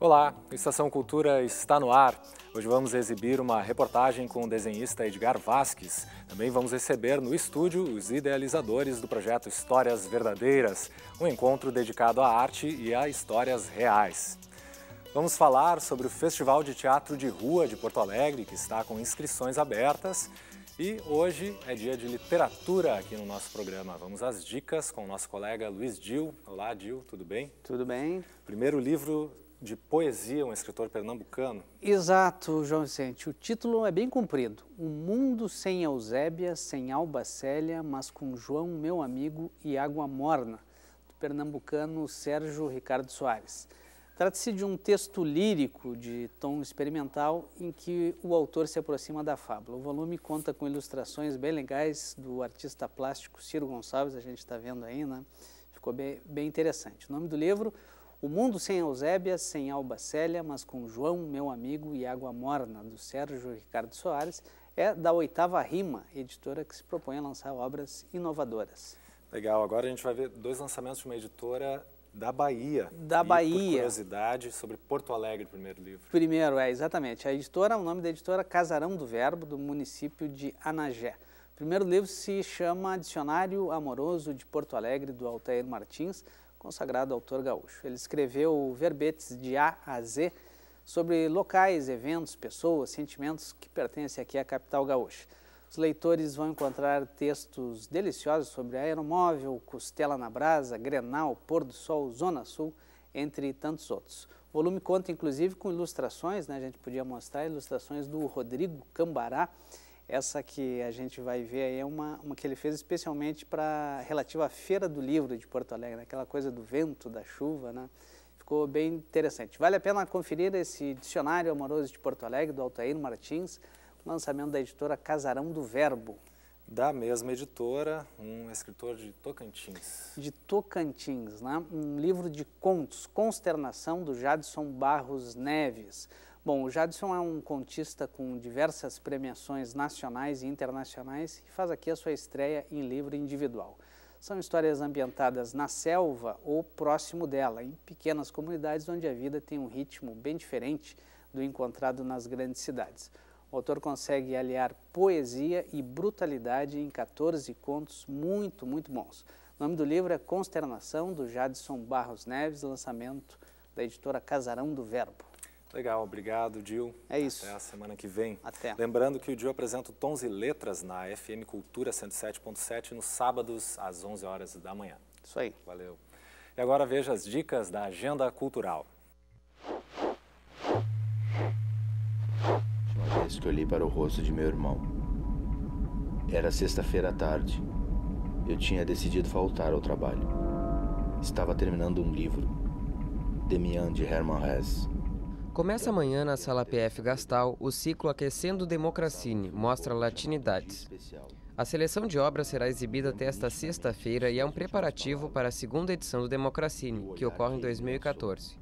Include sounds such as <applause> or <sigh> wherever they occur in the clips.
Olá, Estação Cultura está no ar. Hoje vamos exibir uma reportagem com o desenhista Edgar Vasques. Também vamos receber no estúdio os idealizadores do projeto Histórias Verdadeiras, um encontro dedicado à arte e a histórias reais. Vamos falar sobre o Festival de Teatro de Rua de Porto Alegre, que está com inscrições abertas. E hoje é dia de literatura aqui no nosso programa. Vamos às dicas com o nosso colega Luiz Dil. Olá, Dil, tudo bem? Tudo bem. Primeiro livro de poesia, um escritor pernambucano. Exato, João Vicente. O título é bem comprido. O um mundo sem Eusébia, sem Albacélia, mas com João, meu amigo, e Água Morna, do pernambucano Sérgio Ricardo Soares. Trata-se de um texto lírico de tom experimental em que o autor se aproxima da fábula. O volume conta com ilustrações bem legais do artista plástico Ciro Gonçalves, a gente está vendo aí, né? Ficou bem, bem interessante. O nome do livro, o mundo sem Eusébia, sem Alba Célia, mas com João, meu amigo, e Água Morna, do Sérgio Ricardo Soares, é da Oitava Rima, editora que se propõe a lançar obras inovadoras. Legal, agora a gente vai ver dois lançamentos de uma editora da Bahia. Da e, Bahia. curiosidade sobre Porto Alegre, primeiro livro. Primeiro, é, exatamente. A editora, o nome da editora é Casarão do Verbo, do município de Anagé. O primeiro livro se chama Dicionário Amoroso de Porto Alegre, do Altair Martins consagrado autor gaúcho. Ele escreveu verbetes de A a Z sobre locais, eventos, pessoas, sentimentos que pertencem aqui à capital gaúcha. Os leitores vão encontrar textos deliciosos sobre aeromóvel, costela na brasa, grenal, pôr do sol, zona sul, entre tantos outros. O volume conta inclusive com ilustrações, né? a gente podia mostrar ilustrações do Rodrigo Cambará, essa que a gente vai ver aí é uma, uma que ele fez especialmente para relativa à Feira do Livro de Porto Alegre, né? aquela coisa do vento, da chuva, né? Ficou bem interessante. Vale a pena conferir esse Dicionário Amoroso de Porto Alegre, do Altair Martins, lançamento da editora Casarão do Verbo. Da mesma editora, um escritor de Tocantins. De Tocantins, né? Um livro de contos, Consternação, do Jadson Barros Neves. Bom, o Jadson é um contista com diversas premiações nacionais e internacionais e faz aqui a sua estreia em livro individual. São histórias ambientadas na selva ou próximo dela, em pequenas comunidades onde a vida tem um ritmo bem diferente do encontrado nas grandes cidades. O autor consegue aliar poesia e brutalidade em 14 contos muito, muito bons. O nome do livro é Consternação, do Jadson Barros Neves, lançamento da editora Casarão do Verbo. Legal, obrigado, Dil. É isso. Até a semana que vem. Até. Lembrando que o Dil apresenta o Tons e Letras na FM Cultura 107.7 nos sábados às 11 horas da manhã. Isso aí. Valeu. E agora veja as dicas da agenda cultural. Uma vez que olhei para o rosto de meu irmão. Era sexta-feira à tarde. Eu tinha decidido faltar ao trabalho. Estava terminando um livro, Demian de Hermann Hesse Começa amanhã na Sala PF Gastal o ciclo Aquecendo Democracine, mostra latinidades. A seleção de obras será exibida até esta sexta-feira e é um preparativo para a segunda edição do Democracine, que ocorre em 2014.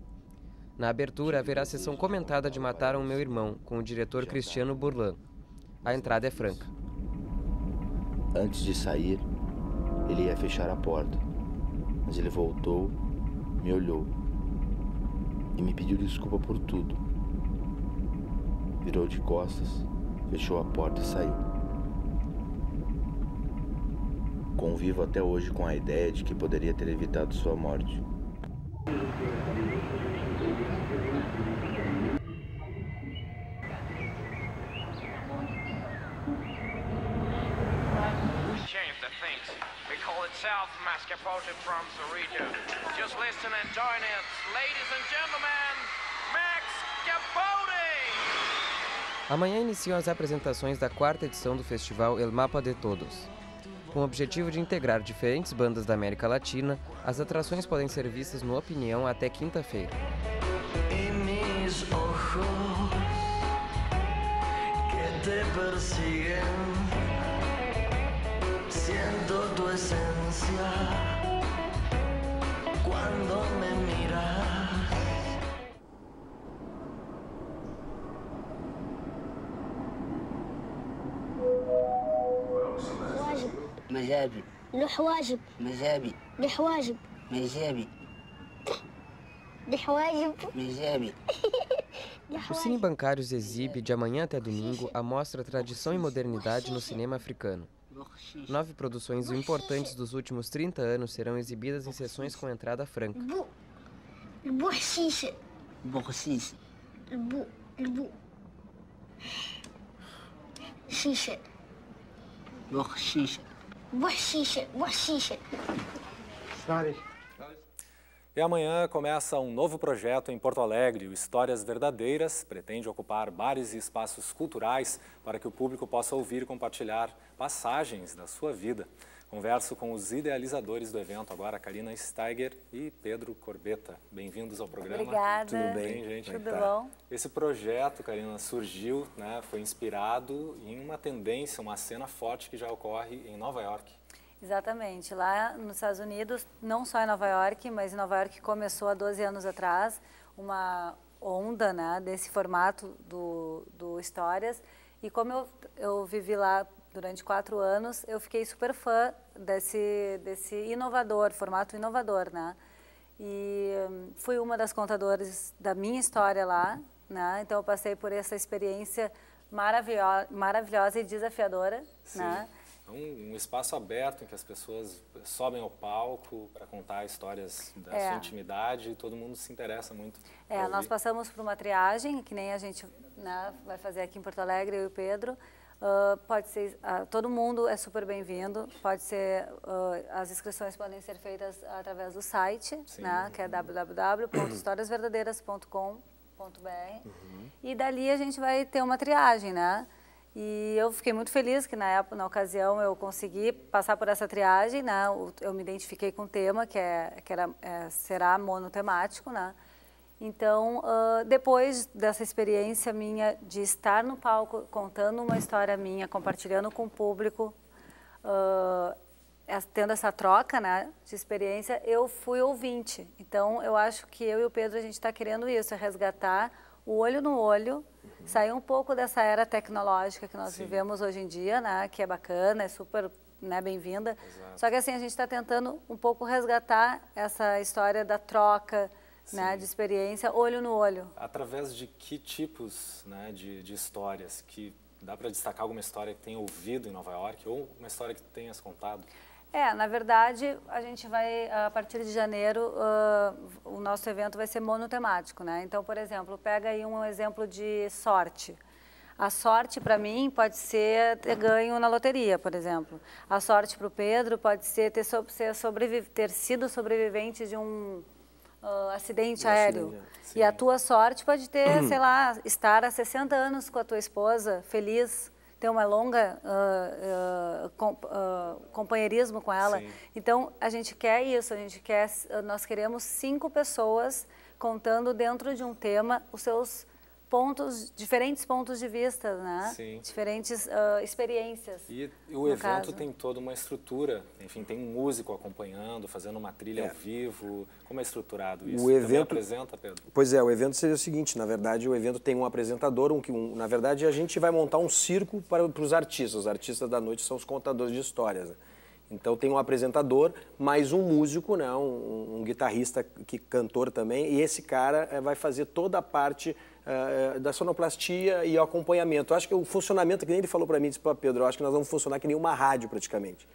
Na abertura, haverá a sessão comentada de Mataram Meu Irmão, com o diretor Cristiano Burlan. A entrada é franca. Antes de sair, ele ia fechar a porta, mas ele voltou, me olhou e me pediu desculpa por tudo. Virou de costas, fechou a porta e saiu. Convivo até hoje com a ideia de que poderia ter evitado sua morte. itself mascapotted from Cerrito. Just listen and join it. Ladies and gentlemen, Max Capote! Amanhã iniciam as apresentações da quarta edição do festival El Mapa de Todos. Com o objetivo de integrar diferentes bandas da América Latina, as atrações podem ser vistas no Opinião até quinta-feira. te persiguen siendo tu esencia. مجابي لحواجب مجابي لحواجب مجابي O <laughs> Cine Bancários exibe, de amanhã até domingo, a mostra Tradição e Modernidade no Cinema Africano. Nove produções importantes dos últimos 30 anos serão exibidas em sessões com entrada franca. Boxixa. Bochicha, bochicha. Histórias. E amanhã começa um novo projeto em Porto Alegre. O Histórias Verdadeiras pretende ocupar bares e espaços culturais para que o público possa ouvir e compartilhar passagens da sua vida. Converso com os idealizadores do evento agora, Karina Steiger e Pedro Corbetta. Bem-vindos ao programa. Obrigada. Tudo bem, gente? Tudo é tá. bom? Esse projeto, Karina, surgiu, né, foi inspirado em uma tendência, uma cena forte que já ocorre em Nova York. Exatamente. Lá nos Estados Unidos, não só em Nova York, mas em Nova York começou há 12 anos atrás uma onda né, desse formato do, do Histórias. E como eu, eu vivi lá Durante quatro anos eu fiquei super fã desse, desse inovador, formato inovador, né? E hum, fui uma das contadoras da minha história lá, né? Então eu passei por essa experiência maravilhosa, maravilhosa e desafiadora, Sim. né? É um, um, espaço aberto em que as pessoas sobem ao palco para contar histórias da é. sua intimidade e todo mundo se interessa muito. É, nós passamos por uma triagem, que nem a gente né, vai fazer aqui em Porto Alegre, eu e o Pedro, Uh, pode ser, uh, todo mundo é super bem-vindo, pode ser, uh, as inscrições podem ser feitas através do site, Sim. né, que é www.historiasverdadeiras.com.br uhum. e dali a gente vai ter uma triagem, né, e eu fiquei muito feliz que na época, na ocasião, eu consegui passar por essa triagem, né, eu me identifiquei com o tema, que, é, que era, é, será monotemático, né, então, uh, depois dessa experiência minha de estar no palco contando uma história minha, compartilhando com o público, uh, tendo essa troca né, de experiência, eu fui ouvinte. Então, eu acho que eu e o Pedro, a gente está querendo isso, é resgatar o olho no olho, sair um pouco dessa era tecnológica que nós Sim. vivemos hoje em dia, né, que é bacana, é super né, bem-vinda. Só que assim, a gente está tentando um pouco resgatar essa história da troca, né, de experiência olho no olho. Através de que tipos né, de, de histórias? que Dá para destacar alguma história que tenha ouvido em Nova York ou uma história que tenhas contado? É, na verdade, a gente vai, a partir de janeiro, uh, o nosso evento vai ser monotemático, né? Então, por exemplo, pega aí um exemplo de sorte. A sorte para mim pode ser ter ganho na loteria, por exemplo. A sorte para o Pedro pode ser ter, ser sobreviv ter sido sobrevivente de um uh, acidente aéreo. Acidente, é, e a tua sorte pode ter, uhum. sei lá, estar há 60 anos com a tua esposa, feliz, ter uma longa uh, uh, com, companheirismo com ela. Sim. Então, a gente quer isso, a gente quer, nós queremos cinco pessoas contando dentro de um tema os seus pontos, diferentes pontos de vista, né? Sim. Diferentes uh, experiências. E o evento caso. tem toda uma estrutura, enfim, tem um músico acompanhando, fazendo uma trilha é. ao vivo. Como é estruturado isso? O evento apresenta, Pedro? Pois é, o evento seria o seguinte, na verdade, o evento tem um apresentador, um, um na verdade a gente vai montar um circo para, para os artistas. Os artistas da noite são os contadores de histórias. Né? Então tem um apresentador, mais um músico, né? um, um guitarrista que cantor também, e esse cara é, vai fazer toda a parte eh, da sonoplastia e acompanhamento. Eu acho que o funcionamento, que nem ele falou para mim, disse para Pedro, acho que nós vamos funcionar que nem uma rádio praticamente.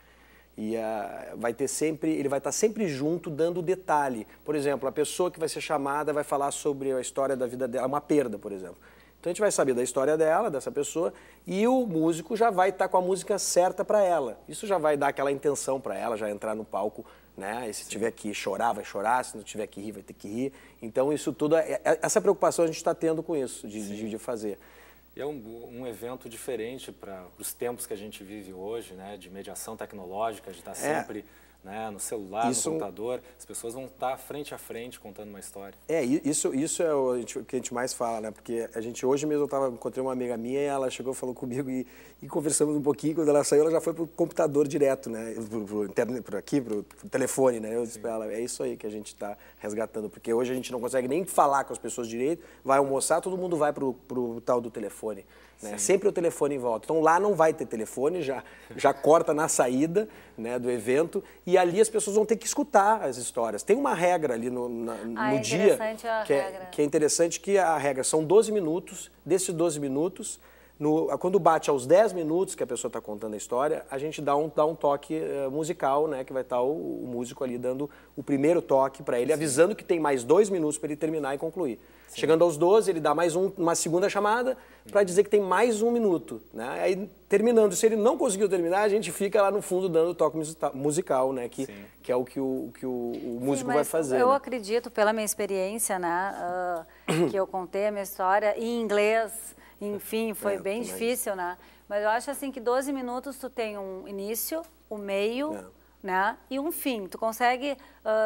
E uh, vai ter sempre, ele vai estar tá sempre junto dando detalhe. Por exemplo, a pessoa que vai ser chamada vai falar sobre a história da vida dela, uma perda, por exemplo. Então a gente vai saber da história dela, dessa pessoa, e o músico já vai estar tá com a música certa para ela. Isso já vai dar aquela intenção para ela, já entrar no palco, né? E se Sim. tiver que chorar, vai chorar, se não tiver que rir, vai ter que rir. Então isso tudo, é, é essa preocupação a gente está tendo com isso, de, de, de, fazer. é um, um evento diferente para os tempos que a gente vive hoje, né? De mediação tecnológica, de estar tá é. sempre... É né, no celular, isso, no computador. As pessoas vão estar frente a frente contando uma história. É, isso, isso é o que a gente mais fala, né? Porque a gente hoje mesmo eu tava, encontrei uma amiga minha e ela chegou falou comigo e, e conversamos um pouquinho. Quando ela saiu, ela já foi pro computador direto, né? Pro, pro internet, por aqui, pro, telefone, né? Eu disse para ela, é isso aí que a gente está resgatando, porque hoje a gente não consegue nem falar com as pessoas direito, vai almoçar, todo mundo vai pro, pro tal do telefone. Né? Sempre o telefone em volta. Então lá não vai ter telefone, já, já corta na saída né, do evento e ali as pessoas vão ter que escutar as histórias. Tem uma regra ali no, na, ah, no é dia que, é, que é interessante que a regra são 12 minutos, desses 12 minutos no, quando bate aos 10 minutos que a pessoa está contando a história, a gente dá um, dá um toque uh, musical, né? Que vai estar tá o, o, músico ali dando o primeiro toque para ele, Sim. avisando que tem mais dois minutos para ele terminar e concluir. Sim. Chegando aos 12, ele dá mais um, uma segunda chamada para dizer que tem mais um minuto, né? Aí terminando, se ele não conseguiu terminar, a gente fica lá no fundo dando o toque musical, né? Que, que é o que o, que o, o músico vai fazer. Eu né? acredito, pela minha experiência, né? Uh, que eu contei a minha história em inglês enfim, é, foi é, bem difícil, né? Mas eu acho assim que 12 minutos tu tem um início, o um meio, é. né? E um fim. Tu consegue,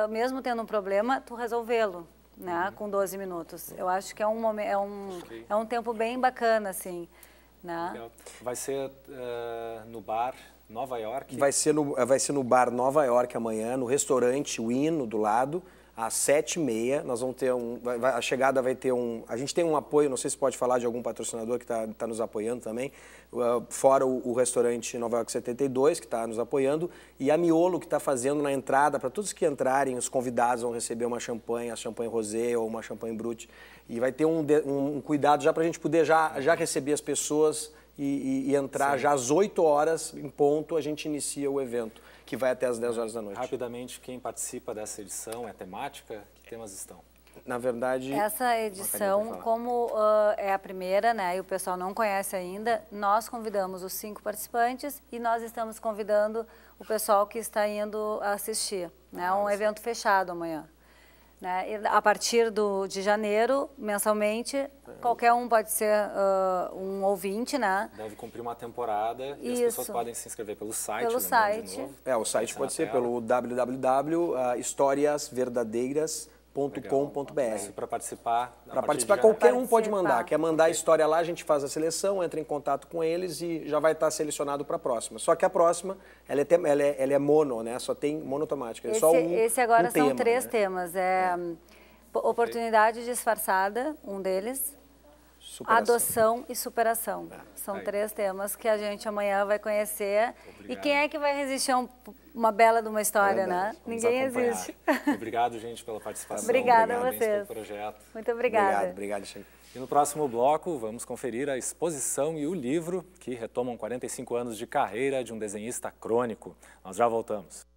uh, mesmo tendo um problema, tu resolvê-lo, né? Uhum. Com 12 minutos. Uhum. Eu acho que é um, é, um, é um tempo bem bacana, assim. Né? Vai ser uh, no bar Nova York? Vai ser, no, vai ser no bar Nova York amanhã, no restaurante o hino do lado às sete e meia. Nós vamos ter um. Vai, a chegada vai ter um. A gente tem um apoio, não sei se pode falar de algum patrocinador que está tá nos apoiando também. Uh, fora o, o, restaurante Nova York 72, que está nos apoiando, e a Miolo, que está fazendo na entrada, para todos que entrarem, os convidados vão receber uma champanhe, a champanhe rosé ou uma champanhe brute. E vai ter um, um, um cuidado já para a gente poder já, já receber as pessoas e, e, e entrar Sim. já às 8 horas em ponto, a gente inicia o evento que vai até as 10 horas da noite. Rapidamente, quem participa dessa edição é temática? Que temas estão? Na verdade... Essa edição, como uh, é a primeira, né, e o pessoal não conhece ainda, nós convidamos os cinco participantes e nós estamos convidando o pessoal que está indo assistir. É né, um evento fechado amanhã. Né? a partir do, de janeiro, mensalmente, é. qualquer um pode ser uh, um ouvinte, né? Deve cumprir uma temporada Isso. e as pessoas podem se inscrever pelo site. Pelo site. É, o site tá pode ser tela. pelo www.historiasverdadeiras.com .com.br. Para participar? Para participar, qualquer um pode mandar. Quer mandar a história lá, a gente faz a seleção, entra em contato com eles e já vai estar tá selecionado para a próxima. Só que a próxima, ela é, ela é, ela é mono, né? Só tem monotomática. É esse, só um, esse agora um são tema, três né? temas. É, é, hum, Oportunidade disfarçada, um deles superação. Adoção e superação. É, São aí. É três temas que a gente amanhã vai conhecer. Obrigado. E quem é que vai resistir a um, uma bela de uma história, né? Ninguém resiste. <laughs> Obrigado, gente, pela participação. Obrigada a vocês. Pelo projeto. Muito obrigada. Obrigado, obrigado, Chico. E no próximo bloco, vamos conferir a exposição e o livro que retomam 45 anos de carreira de um desenhista crônico. Nós já voltamos.